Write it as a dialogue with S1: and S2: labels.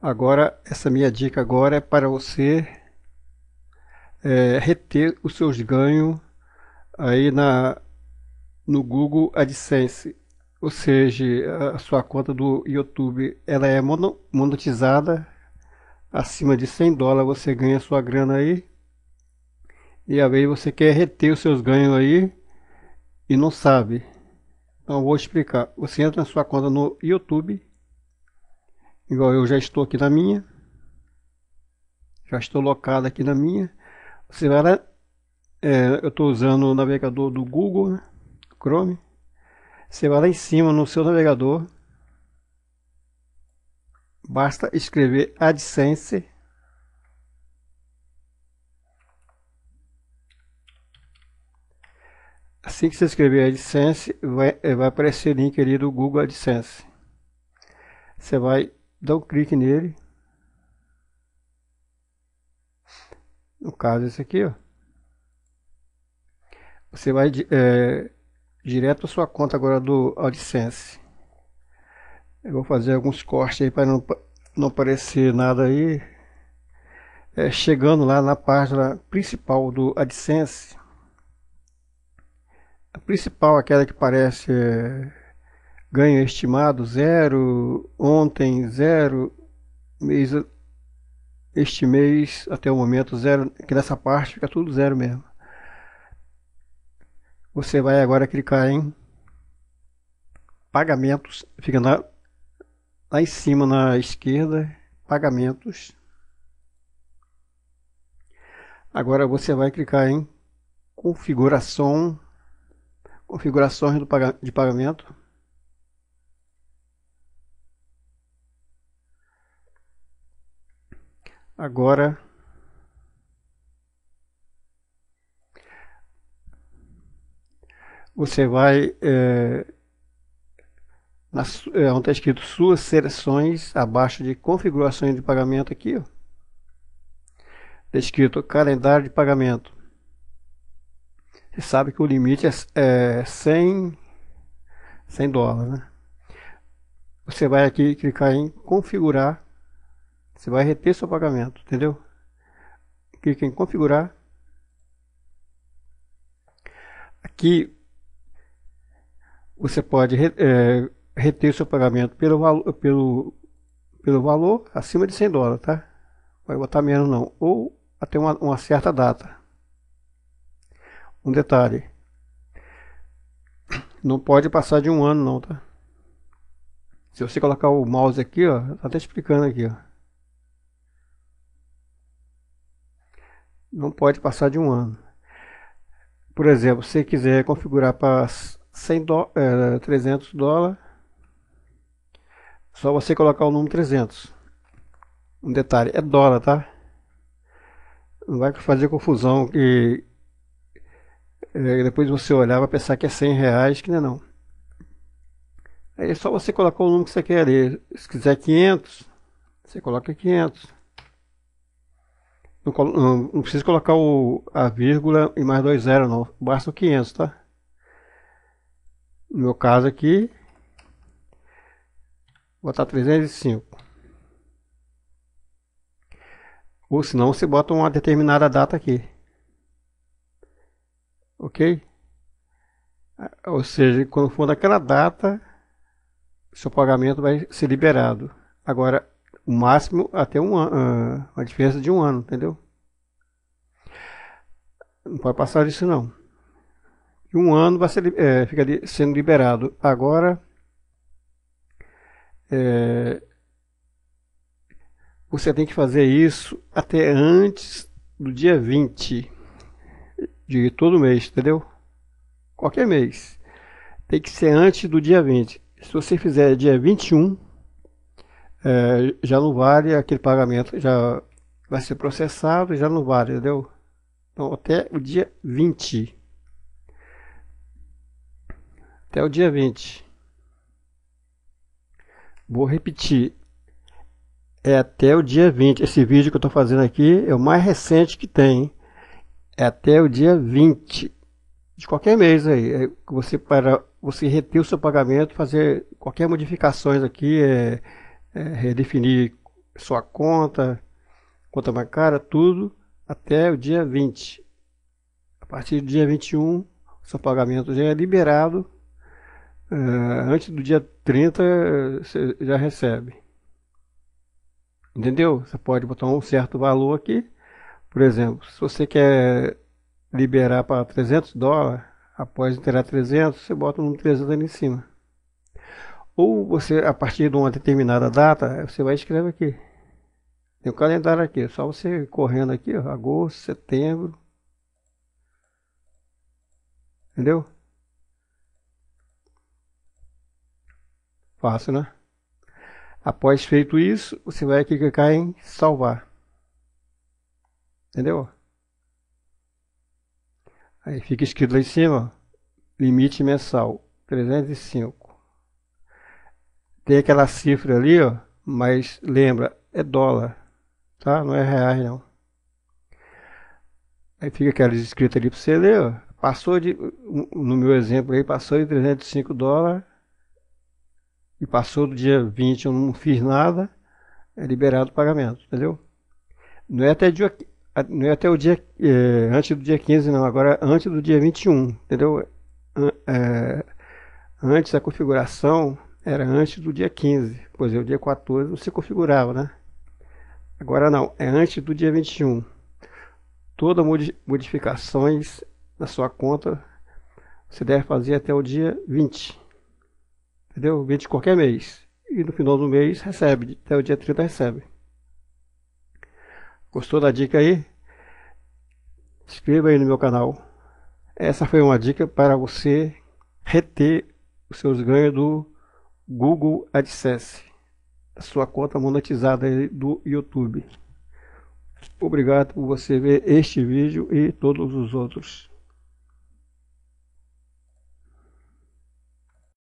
S1: Agora, essa minha dica agora é para você é, reter os seus ganhos aí na, no Google AdSense. Ou seja, a sua conta do YouTube ela é monetizada acima de 100 dólares você ganha sua grana aí e vez você quer reter os seus ganhos aí e não sabe então vou explicar você entra na sua conta no YouTube Igual eu já estou aqui na minha. Já estou locado aqui na minha. Você vai é, eu estou usando o navegador do Google, né? Chrome. Você vai lá em cima no seu navegador. Basta escrever AdSense. Assim que você escrever AdSense, vai, vai aparecer o link ali do Google AdSense. Você vai dá um clique nele. No caso esse aqui, ó. Você vai é, direto à sua conta agora do AdSense. Eu vou fazer alguns cortes aí para não, não aparecer nada aí. É, chegando lá na página principal do AdSense. A principal, aquela que parece... É, ganho estimado zero, ontem zero, mês, este mês até o momento zero, que nessa parte fica tudo zero mesmo. Você vai agora clicar em pagamentos, fica na, lá em cima na esquerda, pagamentos. Agora você vai clicar em configuração, configurações do, de pagamento. Agora, você vai é, na, é, onde está escrito suas seleções, abaixo de configurações de pagamento aqui, ó. Está escrito calendário de pagamento. Você sabe que o limite é, é 100, 100 dólares, né? Você vai aqui clicar em configurar você vai reter seu pagamento, entendeu? Clica em configurar. Aqui você pode é, reter seu pagamento pelo, pelo, pelo valor acima de 100 dólares, tá? Vai botar menos não, ou até uma, uma certa data. Um detalhe, não pode passar de um ano não, tá? Se você colocar o mouse aqui, ó, tá até explicando aqui, ó. não pode passar de um ano. Por exemplo, se quiser configurar para 100 do, é, 300 dólares, só você colocar o número 300. Um detalhe, é dólar, tá? Não vai fazer confusão que é, depois você olhar vai pensar que é 100 reais, que não é não. Aí é só você colocar o número que você quer ali. Se quiser 500, você coloca 500. Não, não, precisa colocar o, a vírgula e mais dois zeros, não. Basta o 500, tá? No meu caso aqui, vou botar 305. Ou se não, você bota uma determinada data aqui. Ok? Ah, ou seja, quando for daquela data, seu pagamento vai ser liberado. Agora, o máximo até um ano, uma ah, diferença de um ano, entendeu? Não pode passar disso não. Um ano vai ser, é, fica sendo liberado. Agora, é, você tem que fazer isso até antes do dia 20 de todo mês, entendeu? Qualquer mês. Tem que ser antes do dia 20. Se você fizer dia 21, é, já não vale aquele pagamento, já vai ser processado e já não vale, entendeu? Então, até o dia 20. Até o dia 20. Vou repetir. É até o dia 20. Esse vídeo que eu estou fazendo aqui é o mais recente que tem. É até o dia 20 de qualquer mês aí. É você para você reter o seu pagamento, fazer qualquer modificações aqui. É, é, redefinir sua conta, conta bancária, tudo até o dia 20. A partir do dia 21, seu pagamento já é liberado. É, antes do dia 30, você já recebe. Entendeu? Você pode botar um certo valor aqui. Por exemplo, se você quer liberar para 300 dólares, após inteirar 300, você bota um 300 ali em cima. Ou você, a partir de uma determinada data, você vai escrever aqui. Tem o um calendário aqui, é só você correndo aqui, ó, agosto, setembro. Entendeu? Fácil, né? Após feito isso, você vai aqui clicar em salvar. Entendeu? Aí fica escrito lá em cima, limite mensal, 305. Tem aquela cifra ali, ó, mas lembra, é dólar, tá? Não é reais não. Aí fica aquela escrita ali para você ler, ó. Passou de, no meu exemplo aí, passou de 305 dólares e passou do dia 20 eu não fiz nada, é liberado o pagamento, entendeu? Não é até dia, não é até o dia é, antes do dia 15 não, agora é antes do dia 21, entendeu? É, antes a configuração era antes do dia 15, pois é, o dia 14 não se configurava, né? Agora não, é antes do dia 21. Todas as modificações na sua conta você deve fazer até o dia 20. Entendeu? 20 de qualquer mês. E no final do mês recebe, até o dia 30 recebe. Gostou da dica aí? Inscreva aí no meu canal. Essa foi uma dica para você reter os seus ganhos do Google AdSense, sua conta monetizada do YouTube. Obrigado por você ver este vídeo e todos os outros.